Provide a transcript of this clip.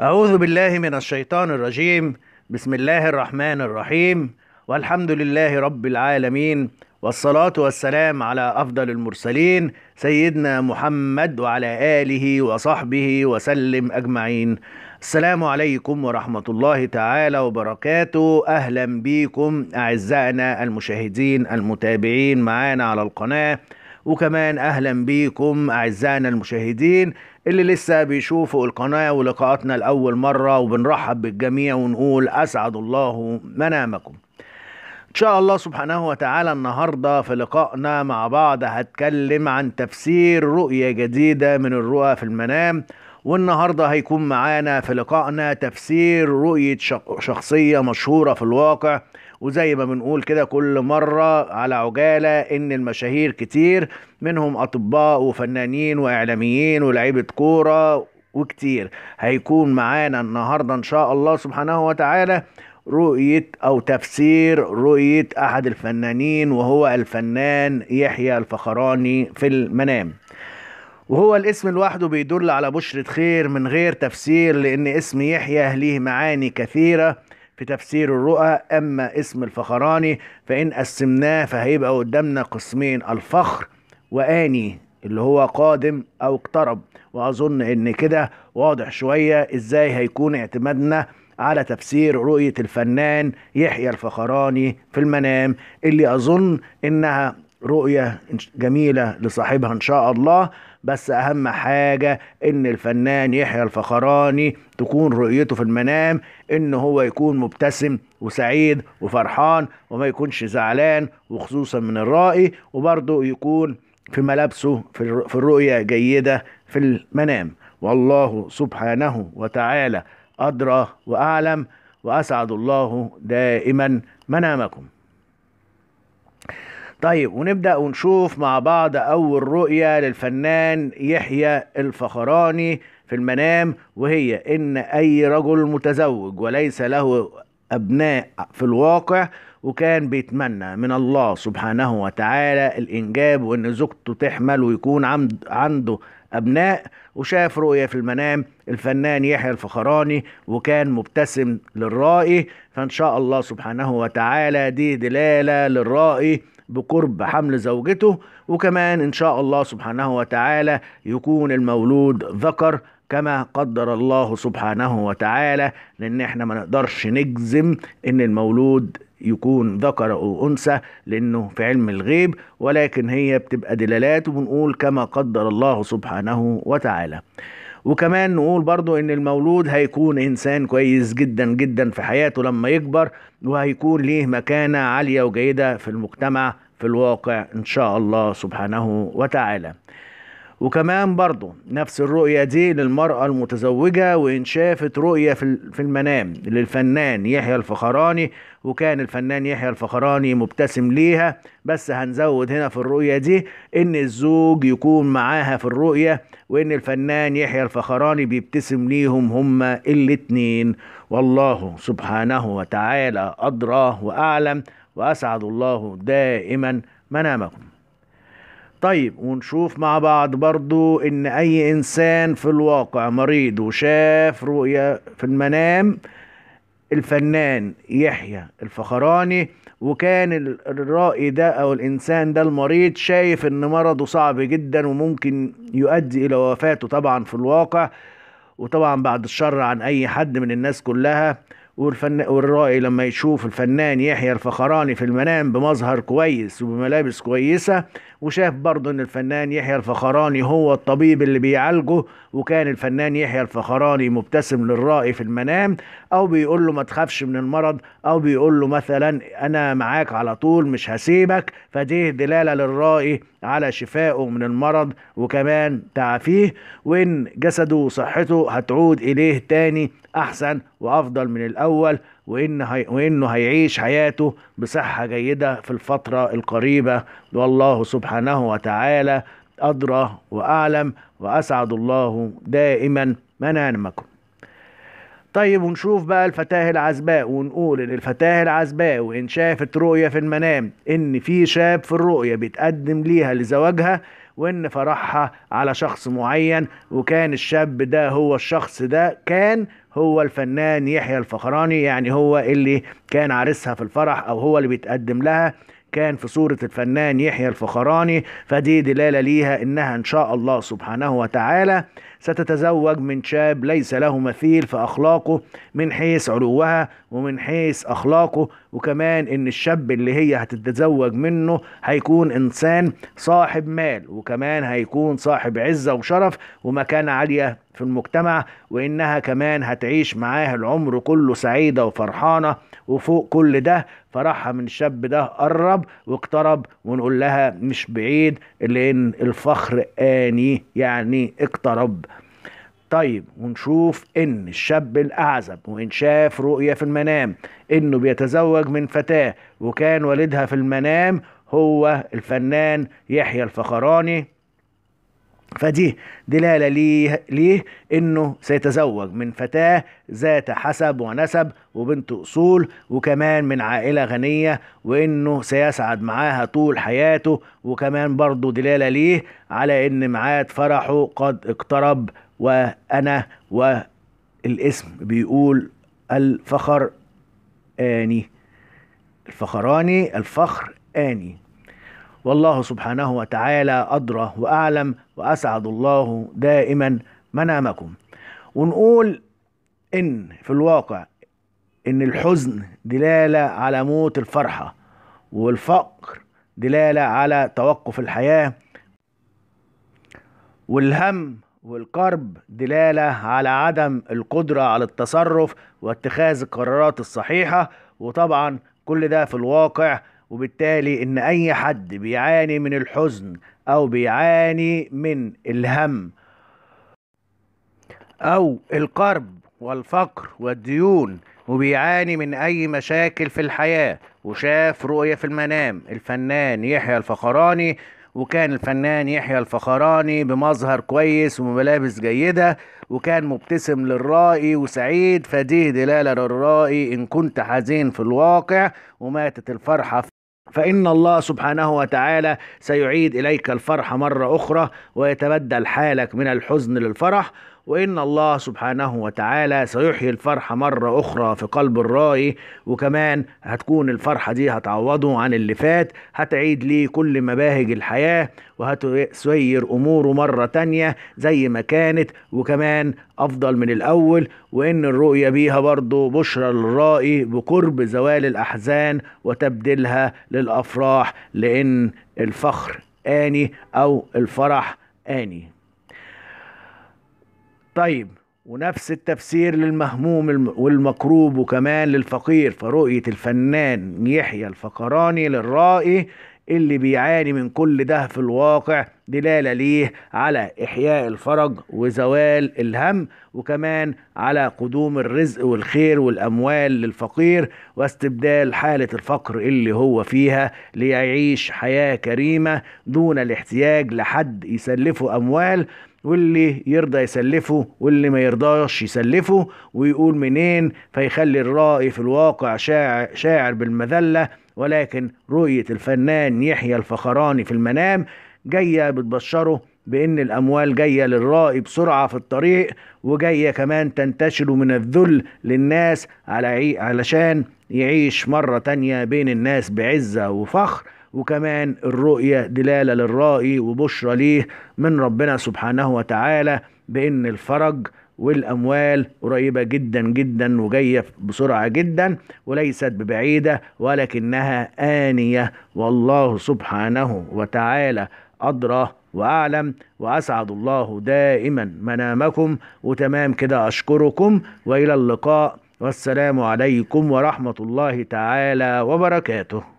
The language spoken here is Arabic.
أعوذ بالله من الشيطان الرجيم بسم الله الرحمن الرحيم والحمد لله رب العالمين والصلاة والسلام على أفضل المرسلين سيدنا محمد وعلى آله وصحبه وسلم أجمعين السلام عليكم ورحمة الله تعالى وبركاته أهلا بكم أعزائنا المشاهدين المتابعين معانا على القناة وكمان اهلا بيكم اعزائنا المشاهدين اللي لسه بيشوفوا القناة ولقاءاتنا لأول مرة وبنرحب بالجميع ونقول أسعد الله منامكم إن شاء الله سبحانه وتعالى النهاردة في لقائنا مع بعض هتكلم عن تفسير رؤية جديدة من الرؤى في المنام والنهاردة هيكون معانا في لقائنا تفسير رؤية شخصية مشهورة في الواقع وزي ما بنقول كده كل مرة على عجالة إن المشاهير كتير منهم أطباء وفنانين وإعلاميين ولاعيبة كورة وكتير هيكون معانا النهاردة إن شاء الله سبحانه وتعالى رؤية أو تفسير رؤية أحد الفنانين وهو الفنان يحيى الفخراني في المنام وهو الاسم لوحده بيدل على بشرة خير من غير تفسير لأن اسم يحيى ليه معاني كثيرة في تفسير الرؤى أما اسم الفخراني فإن قسمناه فهيبقى قدامنا قسمين الفخر وآني اللي هو قادم أو اقترب وأظن إن كده واضح شوية إزاي هيكون اعتمادنا على تفسير رؤية الفنان يحيى الفخراني في المنام اللي أظن إنها رؤية جميلة لصاحبها إن شاء الله بس اهم حاجة ان الفنان يحيى الفخراني تكون رؤيته في المنام ان هو يكون مبتسم وسعيد وفرحان وما يكونش زعلان وخصوصا من الرائي وبرضه يكون في ملابسه في الرؤية جيدة في المنام والله سبحانه وتعالى أدرى وأعلم وأسعد الله دائما منامكم طيب ونبدأ ونشوف مع بعض أول رؤية للفنان يحيى الفخراني في المنام وهي إن أي رجل متزوج وليس له أبناء في الواقع وكان بيتمنى من الله سبحانه وتعالى الإنجاب وإن زوجته تحمل ويكون عنده أبناء وشاف رؤية في المنام الفنان يحيى الفخراني وكان مبتسم للرائي فإن شاء الله سبحانه وتعالى دي دلالة للرائي بقرب حمل زوجته وكمان إن شاء الله سبحانه وتعالى يكون المولود ذكر كما قدر الله سبحانه وتعالى لأن احنا ما نقدرش نجزم إن المولود يكون ذكر او انثى لانه في علم الغيب ولكن هي بتبقى دلالات وبنقول كما قدر الله سبحانه وتعالى وكمان نقول برضو ان المولود هيكون انسان كويس جدا جدا في حياته لما يكبر وهيكون ليه مكانة عالية وجيدة في المجتمع في الواقع ان شاء الله سبحانه وتعالى وكمان برضو نفس الرؤية دي للمرأة المتزوجة وإن شافت رؤية في المنام للفنان يحيى الفخراني وكان الفنان يحيى الفخراني مبتسم ليها بس هنزود هنا في الرؤية دي إن الزوج يكون معاها في الرؤية وإن الفنان يحيى الفخراني بيبتسم ليهم هما الاتنين والله سبحانه وتعالى أدرى وأعلم وأسعد الله دائما منامكم طيب ونشوف مع بعض برضو ان اي انسان في الواقع مريض وشاف رؤية في المنام الفنان يحيى الفخراني وكان الرائي ده او الانسان ده المريض شايف ان مرضه صعب جدا وممكن يؤدي الى وفاته طبعا في الواقع وطبعا بعد الشر عن اي حد من الناس كلها والفن... والرائي لما يشوف الفنان يحيى الفخراني في المنام بمظهر كويس وبملابس كويسة وشاف برضه ان الفنان يحيى الفخراني هو الطبيب اللي بيعالجه وكان الفنان يحيى الفخراني مبتسم للرائي في المنام او بيقول له ما تخافش من المرض او بيقول له مثلا انا معاك على طول مش هسيبك فدي دلالة للرائي على شفائه من المرض وكمان تعافيه وان جسده وصحته هتعود اليه تاني احسن وافضل من الاول الأول وإن هي وإنه هيعيش حياته بصحة جيدة في الفترة القريبة والله سبحانه وتعالى أدرى وأعلم وأسعد الله دائما منامكم طيب ونشوف بقى الفتاة العزباء ونقول ان الفتاة العزباء وان شافت رؤية في المنام ان في شاب في الرؤية بيتقدم ليها لزواجها وان فرحها على شخص معين وكان الشاب ده هو الشخص ده كان هو الفنان يحيى الفخراني يعني هو اللي كان عرسها في الفرح او هو اللي بيتقدم لها كان في صورة الفنان يحيى الفخراني فدي دلالة ليها انها ان شاء الله سبحانه وتعالى ستتزوج من شاب ليس له مثيل في أخلاقه من حيث علوها ومن حيث أخلاقه وكمان إن الشاب اللي هي هتتزوج منه هيكون إنسان صاحب مال وكمان هيكون صاحب عزة وشرف ومكانة عالية في المجتمع وإنها كمان هتعيش معاها العمر كله سعيدة وفرحانة وفوق كل ده فرحها من الشاب ده قرب واقترب ونقول لها مش بعيد لأن الفخر آني يعني اقترب طيب ونشوف ان الشاب الاعزب وان شاف رؤية في المنام انه بيتزوج من فتاة وكان والدها في المنام هو الفنان يحيى الفخراني فدي دلالة ليه, ليه انه سيتزوج من فتاة ذات حسب ونسب وبنت اصول وكمان من عائلة غنية وانه سيسعد معاها طول حياته وكمان برضه دلالة ليه على ان ميعاد فرحه قد اقترب وأنا والاسم بيقول الفخر آني الفخراني الفخر آني والله سبحانه وتعالى أدرى وأعلم وأسعد الله دائما منامكم ونقول إن في الواقع إن الحزن دلالة على موت الفرحة والفقر دلالة على توقف الحياة والهم والقرب دلالة على عدم القدرة على التصرف واتخاذ القرارات الصحيحة وطبعا كل ده في الواقع وبالتالي ان اي حد بيعاني من الحزن او بيعاني من الهم او القرب والفقر والديون وبيعاني من اي مشاكل في الحياة وشاف رؤية في المنام الفنان يحيى الفخراني وكان الفنان يحيى الفخراني بمظهر كويس وملابس جيدة وكان مبتسم للرائي وسعيد فدي دلالة للرائي إن كنت حزين في الواقع وماتت الفرحة في فإن الله سبحانه وتعالى سيعيد إليك الفرح مرة أخرى ويتبدل حالك من الحزن للفرح وإن الله سبحانه وتعالى سيحيي الفرحة مرة أخرى في قلب الراي وكمان هتكون الفرحة دي هتعوضه عن اللي فات هتعيد ليه كل مباهج الحياة وهتسير أموره مرة تانية زي ما كانت وكمان أفضل من الأول وإن الرؤية بيها برضه بشرى للرائي بقرب زوال الأحزان وتبديلها للأفراح لأن الفخر آني أو الفرح آني طيب ونفس التفسير للمهموم والمكروب وكمان للفقير فرؤية الفنان يحيى الفقراني للرائي اللي بيعاني من كل ده في الواقع دلالة ليه على إحياء الفرج وزوال الهم وكمان على قدوم الرزق والخير والأموال للفقير واستبدال حالة الفقر اللي هو فيها ليعيش حياة كريمة دون الاحتياج لحد يسلفه أموال واللي يرضى يسلفه واللي ما يرضاش يسلفه ويقول منين فيخلي الرأي في الواقع شاعر, شاعر بالمذلة ولكن رؤية الفنان يحيى الفخراني في المنام جاية بتبشره بأن الأموال جاية للرأي بسرعة في الطريق وجاية كمان تنتشر من الذل للناس علشان يعيش مرة تانية بين الناس بعزة وفخر وكمان الرؤية دلالة للرائي وبشرى ليه من ربنا سبحانه وتعالى بأن الفرج والأموال قريبة جدا جدا وجاية بسرعة جدا وليست ببعيدة ولكنها آنية والله سبحانه وتعالى أدرى وأعلم وأسعد الله دائما منامكم وتمام كده أشكركم وإلى اللقاء والسلام عليكم ورحمة الله تعالى وبركاته